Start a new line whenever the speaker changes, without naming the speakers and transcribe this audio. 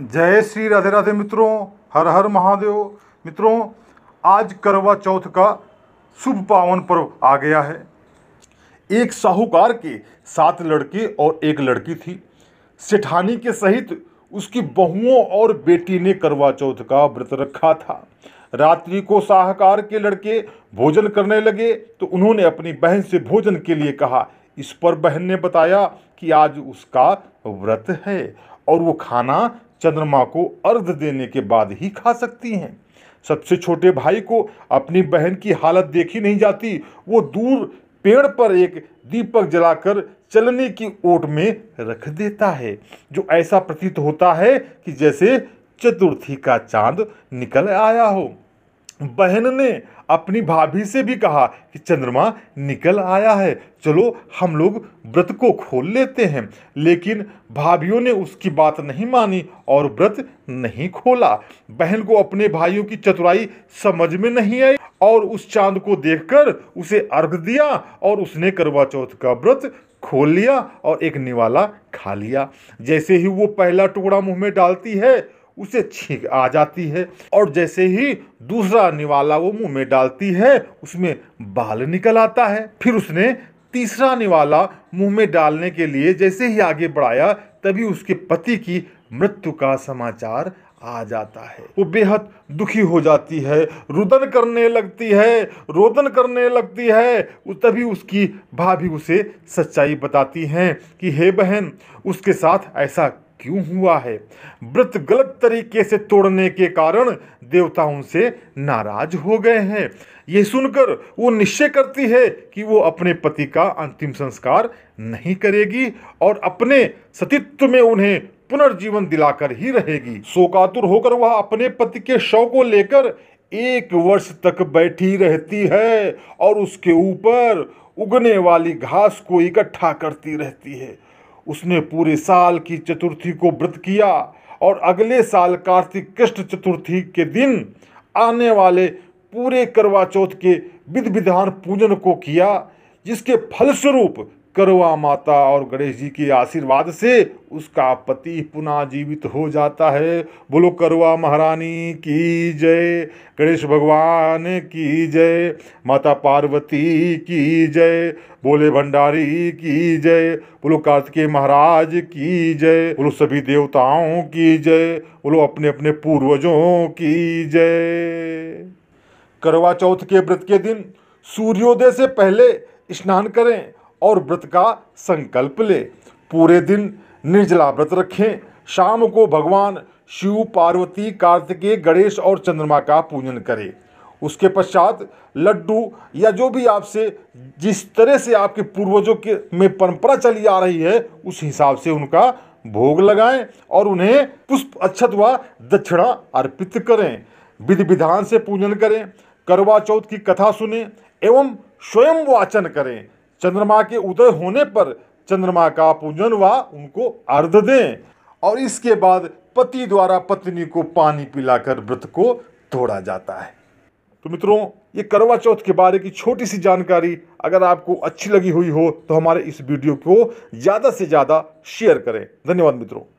जय श्री राधे राधे मित्रों हर हर महादेव मित्रों आज करवा चौथ का शुभ पावन पर्व आ गया है एक साहूकार के सात लड़के और एक लड़की थी सेठानी के सहित उसकी बहुओं और बेटी ने करवा चौथ का व्रत रखा था रात्रि को साहकार के लड़के भोजन करने लगे तो उन्होंने अपनी बहन से भोजन के लिए कहा इस पर बहन ने बताया कि आज उसका व्रत है और वो खाना चंद्रमा को अर्घ देने के बाद ही खा सकती हैं सबसे छोटे भाई को अपनी बहन की हालत देखी नहीं जाती वो दूर पेड़ पर एक दीपक जलाकर चलने की ओट में रख देता है जो ऐसा प्रतीत होता है कि जैसे चतुर्थी का चांद निकल आया हो बहन ने अपनी भाभी से भी कहा कि चंद्रमा निकल आया है चलो हम लोग व्रत को खोल लेते हैं लेकिन भाभियों ने उसकी बात नहीं मानी और व्रत नहीं खोला बहन को अपने भाइयों की चतुराई समझ में नहीं आई और उस चांद को देखकर उसे अर्घ दिया और उसने करवा चौथ का व्रत खोल लिया और एक निवाला खा लिया जैसे ही वो पहला टुकड़ा मुंह में डालती है उसे छींक आ जाती है और जैसे ही दूसरा निवाला वो मुंह में डालती है उसमें बाल निकल आता है फिर उसने तीसरा निवाला मुंह में डालने के लिए जैसे ही आगे बढ़ाया तभी उसके पति की मृत्यु का समाचार आ जाता है वो बेहद दुखी हो जाती है रुदन करने लगती है रोदन करने लगती है तभी उसकी भाभी उसे सच्चाई बताती हैं कि हे बहन उसके साथ ऐसा क्यों हुआ है व्रत गलत तरीके से तोड़ने के कारण देवता उनसे नाराज हो गए हैं यह सुनकर वो निश्चय करती है कि वो अपने पति का अंतिम संस्कार नहीं करेगी और अपने सतीत्व में उन्हें पुनर्जीवन दिलाकर ही रहेगी शोकातुर होकर वह अपने पति के शव को लेकर एक वर्ष तक बैठी रहती है और उसके ऊपर उगने वाली घास को इकट्ठा करती रहती है उसने पूरे साल की चतुर्थी को व्रत किया और अगले साल कार्तिक कृष्ण चतुर्थी के दिन आने वाले पूरे करवा चौथ के विधि विधान पूजन को किया जिसके फलस्वरूप करवा माता और गणेश जी के आशीर्वाद से उसका पति पुनः जीवित हो जाता है बोलो करवा महारानी की जय गणेश भगवान की जय माता पार्वती की जय बोले भंडारी की जय बोलो कार्तिकेय महाराज की जय बोलो सभी देवताओं की जय बोलो अपने अपने पूर्वजों की जय करवा चौथ के व्रत के दिन सूर्योदय से पहले स्नान करें और व्रत का संकल्प ले पूरे दिन निर्जला व्रत रखें शाम को भगवान शिव पार्वती कार्तिकेय गणेश और चंद्रमा का पूजन करें उसके पश्चात लड्डू या जो भी आपसे जिस तरह से आपके पूर्वजों के में परंपरा चली आ रही है उस हिसाब से उनका भोग लगाएं और उन्हें पुष्प अक्षत व दक्षिणा अर्पित करें विधि विधान से पूजन करें करवा चौथ की कथा सुने एवं स्वयं वाचन करें चंद्रमा के उदय होने पर चंद्रमा का पूजन व उनको अर्ध दें और इसके बाद पति द्वारा पत्नी को पानी पिलाकर व्रत को तोड़ा जाता है तो मित्रों ये करवा चौथ के बारे की छोटी सी जानकारी अगर आपको अच्छी लगी हुई हो तो हमारे इस वीडियो को ज़्यादा से ज़्यादा शेयर करें धन्यवाद मित्रों